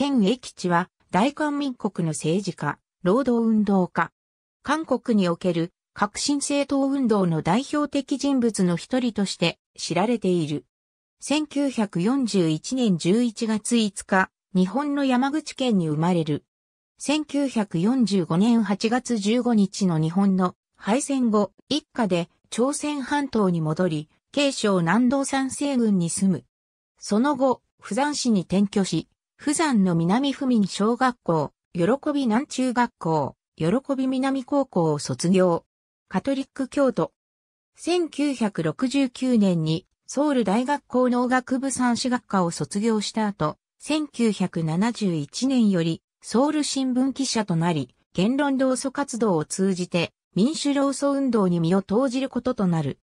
県駅地は大韓民国の政治家、労働運動家。韓国における革新政党運動の代表的人物の一人として知られている。1941年11月5日、日本の山口県に生まれる。1945年8月15日の日本の敗戦後、一家で朝鮮半島に戻り、慶省南道山西軍に住む。その後、釜山市に転居し、富山の南府民小学校、喜び南中学校、喜び南高校を卒業。カトリック教徒。1969年にソウル大学校農学部三子学科を卒業した後、1971年よりソウル新聞記者となり、言論同祖活動を通じて民主労組運動に身を投じることとなる。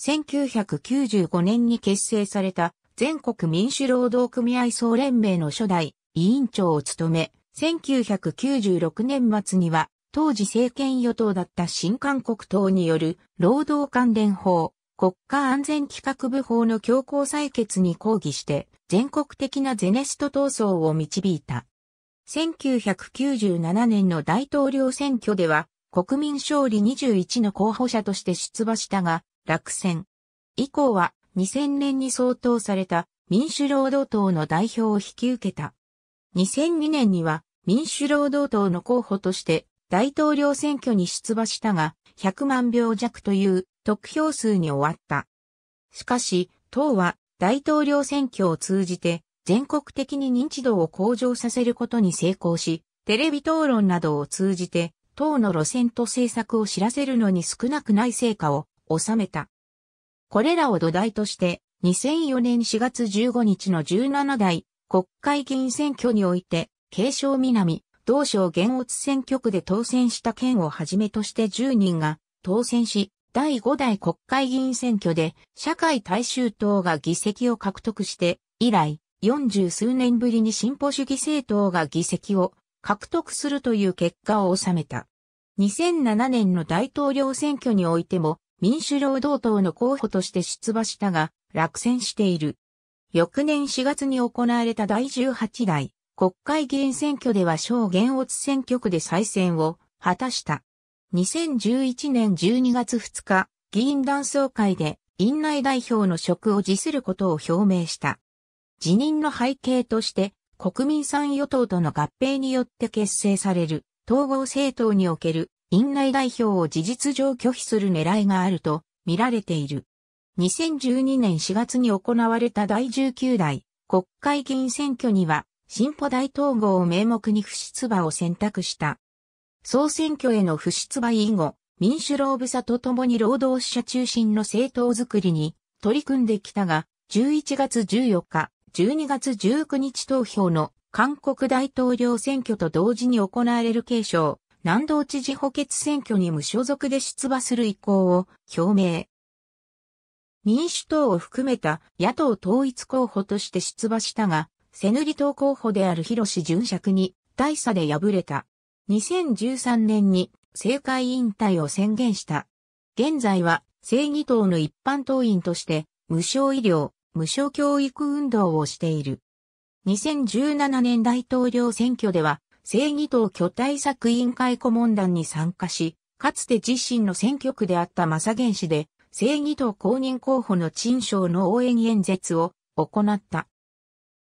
1995年に結成された全国民主労働組合総連盟の初代委員長を務め、1996年末には当時政権与党だった新韓国党による労働関連法、国家安全企画部法の強行採決に抗議して全国的なゼネスト闘争を導いた。1997年の大統領選挙では国民勝利21の候補者として出馬したが落選。以降は2000年に相当された民主労働党の代表を引き受けた。2002年には民主労働党の候補として大統領選挙に出馬したが100万票弱という得票数に終わった。しかし党は大統領選挙を通じて全国的に認知度を向上させることに成功し、テレビ討論などを通じて党の路線と政策を知らせるのに少なくない成果を収めた。これらを土台として、2004年4月15日の17代国会議員選挙において、継承南、同省原乙選挙区で当選した県をはじめとして10人が当選し、第5代国会議員選挙で社会大衆党が議席を獲得して、以来、40数年ぶりに進歩主義政党が議席を獲得するという結果を収めた。2007年の大統領選挙においても、民主労働党の候補として出馬したが、落選している。翌年4月に行われた第18代国会議員選挙では小原乙選挙区で再選を果たした。2011年12月2日、議員団総会で院内代表の職を辞することを表明した。辞任の背景として、国民参与党との合併によって結成される統合政党における院内代表を事実上拒否する狙いがあると見られている。2012年4月に行われた第19代国会議員選挙には進歩大統合を名目に不出馬を選択した。総選挙への不出馬以後、民主労部差と共に労働者中心の政党づくりに取り組んできたが、11月14日、12月19日投票の韓国大統領選挙と同時に行われる継承、南道知事補欠選挙に無所属で出馬する意向を表明。民主党を含めた野党統一候補として出馬したが、セヌリ党候補である広志純爵に大差で敗れた。2013年に政界引退を宣言した。現在は正義党の一般党員として無償医療、無償教育運動をしている。2017年大統領選挙では正義党巨大作委員会顧問団に参加し、かつて自身の選挙区であった正源氏で、正義党公認候補の陳賞の応援演説を行った。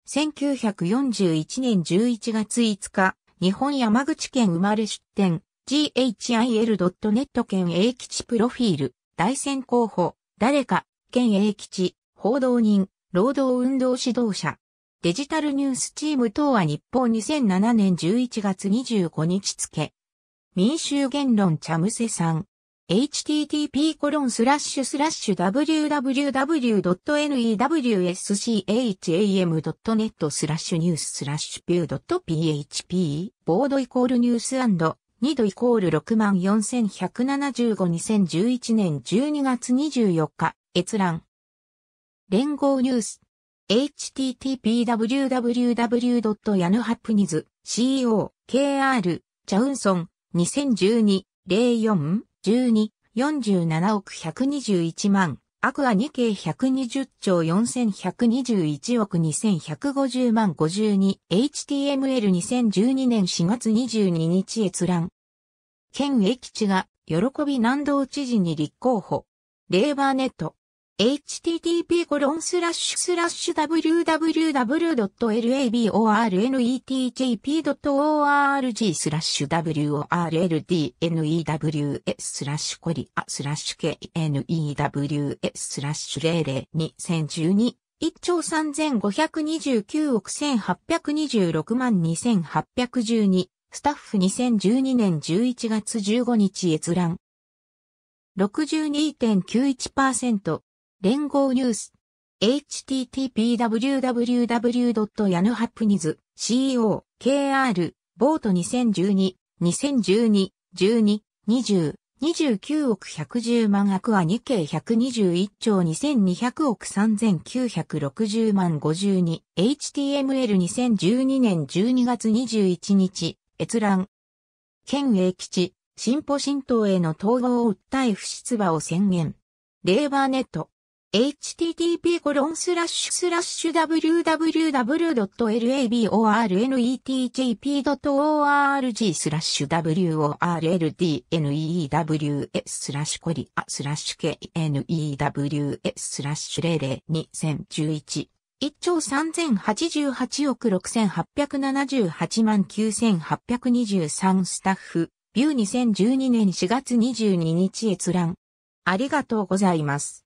1941年11月5日、日本山口県生まれ出展、ghil.net 県英吉プロフィール、大選候補、誰か、県英吉、報道人、労働運動指導者、デジタルニュースチーム等は日報2007年11月25日付。民衆言論チャムセさん。http コロンスラッシュスラッシュ www.newscham.net スラッシュニューススラッシュピュー .php ボードイコールニュース &2 度イコール641752011年12月24日閲覧連合ニュース http://www.yanhapniz.co.kr.johnson2012-04-12-47 億121万アクア2 k 120兆4121億2150万 52HTML2012 年4月22日閲覧。県駅地が喜び南道知事に立候補。レーバーネット。http://www.labornet.org j p スラッシュ worldnews スラッシュコリアスラッシュ KNEWS スラッシュ002012一兆3529億1826万2812スタッフ2012年11月15日閲覧62.91%連合ニュース。http://www.yanuhapniz.co.kr b o t 2012、2012、12、20、29億110万アクア日経121兆2200億3960万 52HTML2012 年12月21日、閲覧。県営基地、進歩新党への統合を訴え不出馬を宣言。レーバーネット。http://www.labornet.jp.org スラッシュ worldnews スラッシュコリアスラッシュ KNEWS スラッシュ002011一兆3088億6878万9823スタッフ、ビュー2012年4月22日閲覧。ありがとうございます。